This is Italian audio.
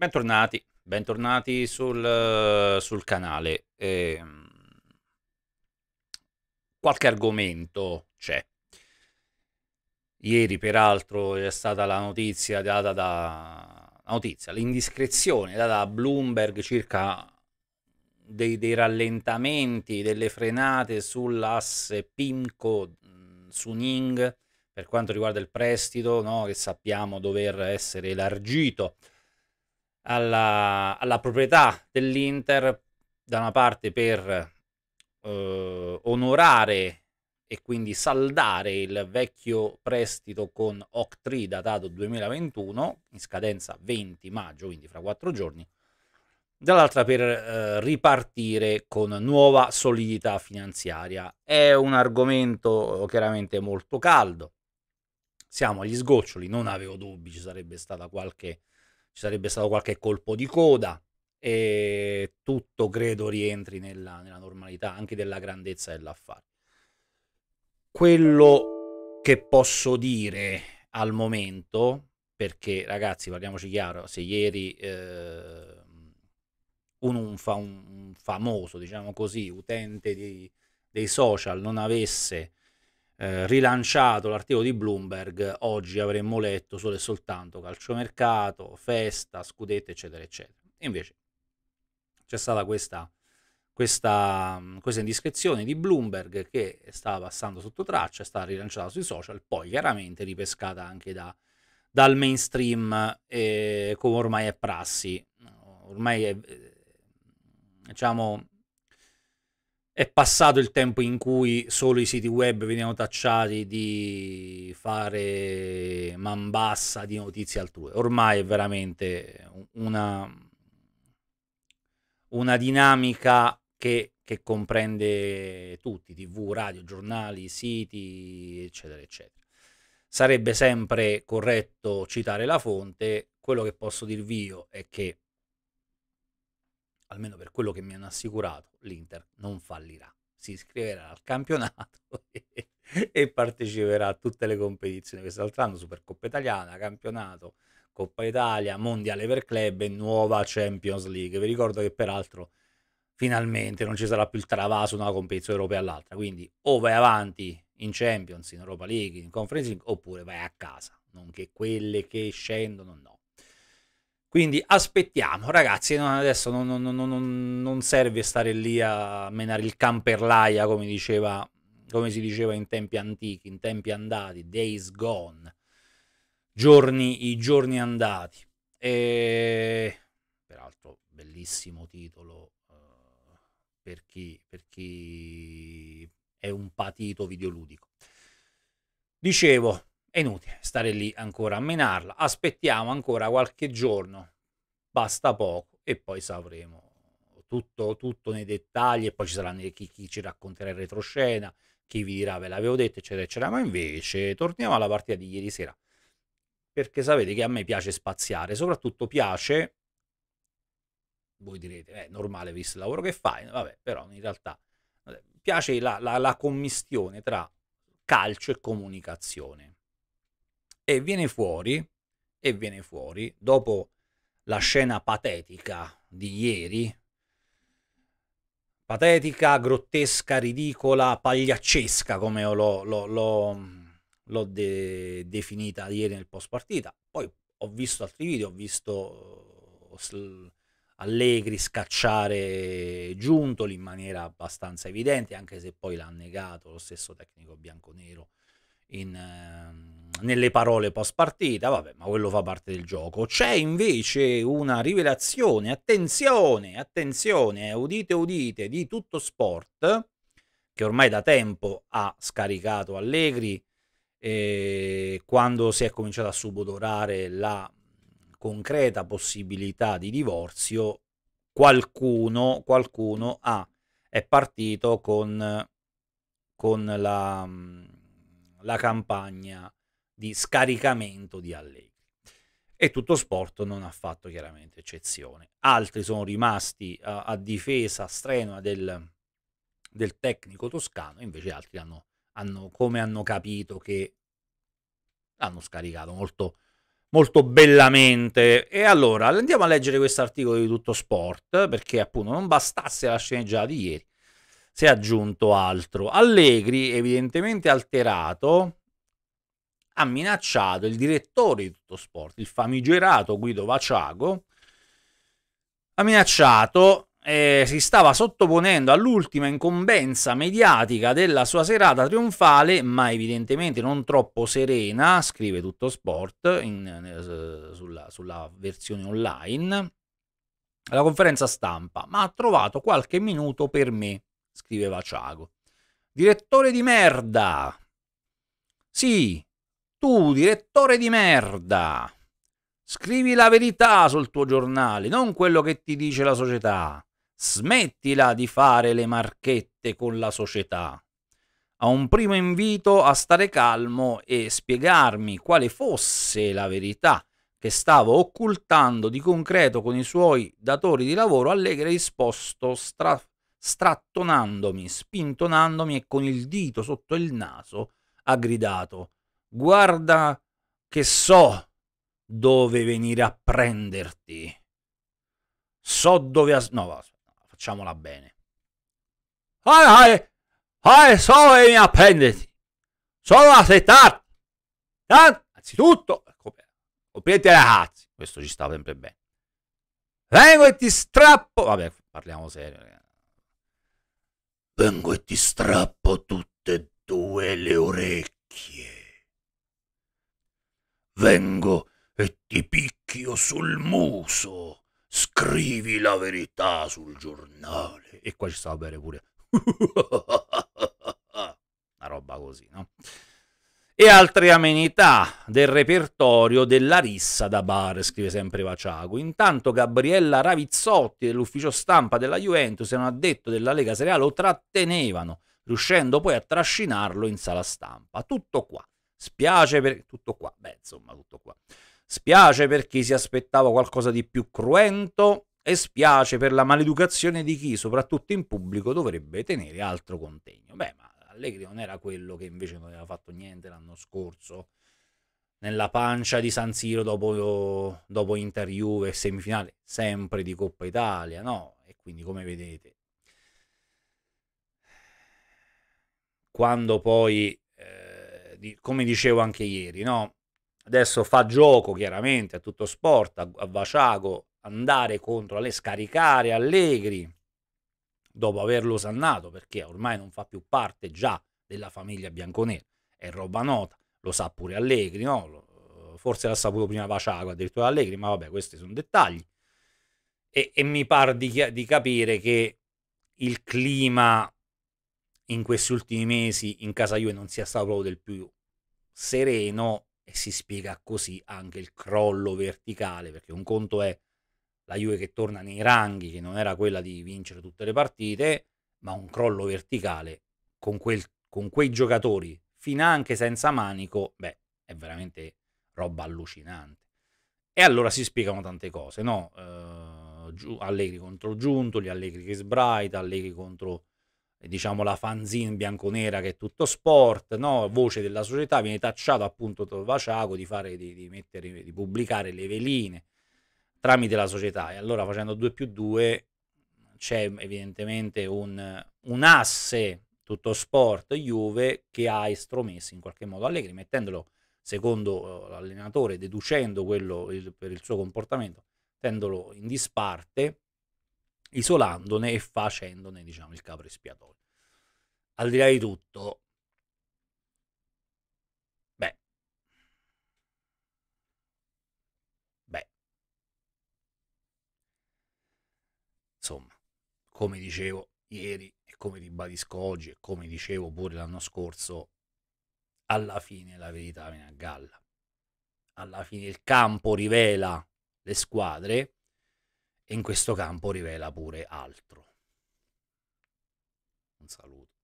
Bentornati, bentornati sul, eh, sul canale. Eh, qualche argomento c'è. Ieri, peraltro, è stata la notizia data da notizia, l'indiscrezione data da Bloomberg circa dei, dei rallentamenti, delle frenate sull'asse PIMCO mm, Suning per quanto riguarda il prestito, no? che sappiamo dover essere elargito alla, alla proprietà dell'Inter, da una parte per eh, onorare e quindi saldare il vecchio prestito con oc datato 2021, in scadenza 20 maggio, quindi fra quattro giorni, dall'altra per eh, ripartire con nuova solidità finanziaria. È un argomento eh, chiaramente molto caldo, siamo agli sgoccioli, non avevo dubbi ci sarebbe stata qualche ci sarebbe stato qualche colpo di coda e tutto credo rientri nella, nella normalità anche della grandezza dell'affare. Quello che posso dire al momento, perché ragazzi parliamoci chiaro, se ieri eh, un, un, fa, un, famoso, diciamo così, utente di, dei social non avesse eh, rilanciato l'articolo di Bloomberg, oggi avremmo letto solo e soltanto calciomercato, festa, scudette, eccetera, eccetera. E invece c'è stata questa, questa, questa indiscrezione di Bloomberg che stava passando sotto traccia, è stata rilanciata sui social, poi chiaramente ripescata anche da, dal mainstream, eh, come ormai è prassi. Ormai è, eh, diciamo, è passato il tempo in cui solo i siti web venivano tacciati di fare man bassa di notizie altrui. Ormai è veramente una, una dinamica che, che comprende tutti, tv, radio, giornali, siti, eccetera, eccetera. Sarebbe sempre corretto citare la fonte, quello che posso dirvi io è che almeno per quello che mi hanno assicurato, l'Inter non fallirà. Si iscriverà al campionato e, e parteciperà a tutte le competizioni Quest'altro anno Supercoppa Italiana, campionato, Coppa Italia, Mondiale per club e nuova Champions League. Vi ricordo che peraltro finalmente non ci sarà più il travaso da una competizione europea all'altra, quindi o vai avanti in Champions, in Europa League, in Conference League, oppure vai a casa, non che quelle che scendono, no quindi aspettiamo, ragazzi, adesso non, non, non, non, serve stare lì a menare il camperlaia, come, diceva, come si diceva in tempi antichi, in tempi andati, days gone, giorni, i giorni andati. E... Peraltro, bellissimo titolo eh, per, chi, per chi è un patito videoludico. Dicevo, è inutile stare lì ancora a menarla. Aspettiamo ancora qualche giorno, basta poco e poi sapremo tutto, tutto nei dettagli e poi ci saranno chi, chi ci racconterà in retroscena, chi vi dirà ve l'avevo detto, eccetera, eccetera. Ma invece torniamo alla partita di ieri sera, perché sapete che a me piace spaziare, soprattutto piace, voi direte, è eh, normale visto il lavoro che fai, vabbè, però in realtà piace la, la, la commistione tra calcio e comunicazione e viene fuori, e viene fuori, dopo la scena patetica di ieri, patetica, grottesca, ridicola, pagliaccesca, come l'ho, l'ho, l'ho, l'ho de- definita ieri nel post partita. Poi ho visto altri video, ho visto uh, Allegri scacciare Giuntoli in maniera abbastanza evidente, anche se poi l'ha negato lo stesso tecnico bianco-nero in... Ehm, nelle parole post partita, vabbè, ma quello fa parte del gioco. C'è invece una rivelazione, attenzione, attenzione, udite, udite, di tutto sport, che ormai da tempo ha scaricato Allegri, eh, quando si è cominciato a subodorare la concreta possibilità di divorzio, qualcuno, qualcuno ha, è partito con, con la, la campagna di scaricamento di Allegri. E tutto sport non ha fatto chiaramente eccezione. Altri sono rimasti a, a difesa strenua del, del, tecnico toscano, invece altri hanno, hanno, come hanno capito che hanno scaricato molto, molto bellamente. E allora andiamo a leggere questo articolo di Tutto Sport, perché appunto non bastasse la sceneggiata di ieri, si è aggiunto altro. Allegri, evidentemente alterato, ha minacciato il direttore di tutto sport, il famigerato Guido Vaciago, ha minacciato eh, si stava sottoponendo all'ultima incombenza mediatica della sua serata trionfale, ma evidentemente non troppo serena, scrive tutto sport in, sulla, sulla versione online, alla conferenza stampa, ma ha trovato qualche minuto per me, scrive Vaciago. Direttore di merda! Sì, tu, direttore di merda, scrivi la verità sul tuo giornale, non quello che ti dice la società. Smettila di fare le marchette con la società. A un primo invito a stare calmo e spiegarmi quale fosse la verità che stavo occultando di concreto con i suoi datori di lavoro, Allegra è risposto stra- strattonandomi, spintonandomi e con il dito sotto il naso ha gridato guarda che so dove venire a prenderti. So dove... As- no, facciamola bene. Ah, ah, ah, so dove venire a prenderti. Sono aspettato. Tanto, anzitutto, copriete ragazzi. Questo ci sta sempre bene. Vengo e ti strappo. Vabbè, parliamo serio. Vengo e ti strappo vengo e ti picchio sul muso. Scrivi la verità sul giornale. E qua ci stava bene pure. Una roba così, no? E altre amenità del repertorio della rissa da bar, scrive sempre Vaciago. Intanto Gabriella Ravizzotti dell'ufficio stampa della Juventus e un addetto della Lega Serie A lo trattenevano, riuscendo poi a trascinarlo in sala stampa. Tutto qua. Spiace per... Tutto qua, beh, insomma, tutto qua. Spiace per chi si aspettava qualcosa di più cruento e spiace per la maleducazione di chi, soprattutto in pubblico, dovrebbe tenere altro contegno. Beh, ma Allegri non era quello che invece non aveva fatto niente l'anno scorso nella pancia di San Siro dopo, dopo Inter Juve semifinale sempre di Coppa Italia, no? E quindi come vedete quando poi di, come dicevo anche ieri, no? adesso fa gioco chiaramente a tutto sport, a, a Vaciago, andare contro, a scaricare Allegri dopo averlo sannato perché ormai non fa più parte già della famiglia bianconera, è roba nota, lo sa pure Allegri, no? forse l'ha saputo prima Vaciago addirittura Allegri, ma vabbè questi sono dettagli. E, e mi par di, di capire che il clima in questi ultimi mesi in casa Juve non sia stato proprio del più sereno e si spiega così anche il crollo verticale, perché un conto è la Juve che torna nei ranghi, che non era quella di vincere tutte le partite, ma un crollo verticale con, quel, con quei giocatori, fino anche senza manico, beh, è veramente roba allucinante. E allora si spiegano tante cose, no? Uh, Allegri contro Giunto, gli Allegri che sbraita, Allegri contro diciamo la fanzine bianconera che è tutto sport, no? voce della società, viene tacciato appunto Torvaciago di, fare, di, di, mettere, di pubblicare le veline tramite la società e allora facendo 2 più 2 c'è evidentemente un, un asse tutto sport Juve che ha estromesso in qualche modo Allegri mettendolo secondo eh, l'allenatore deducendo quello il, per il suo comportamento mettendolo in disparte isolandone e facendone diciamo, il capo espiatorio. Al di là di tutto, beh, beh, insomma, come dicevo ieri e come ribadisco oggi e come dicevo pure l'anno scorso, alla fine la verità viene a galla. Alla fine il campo rivela le squadre e in questo campo rivela pure altro. Un saluto.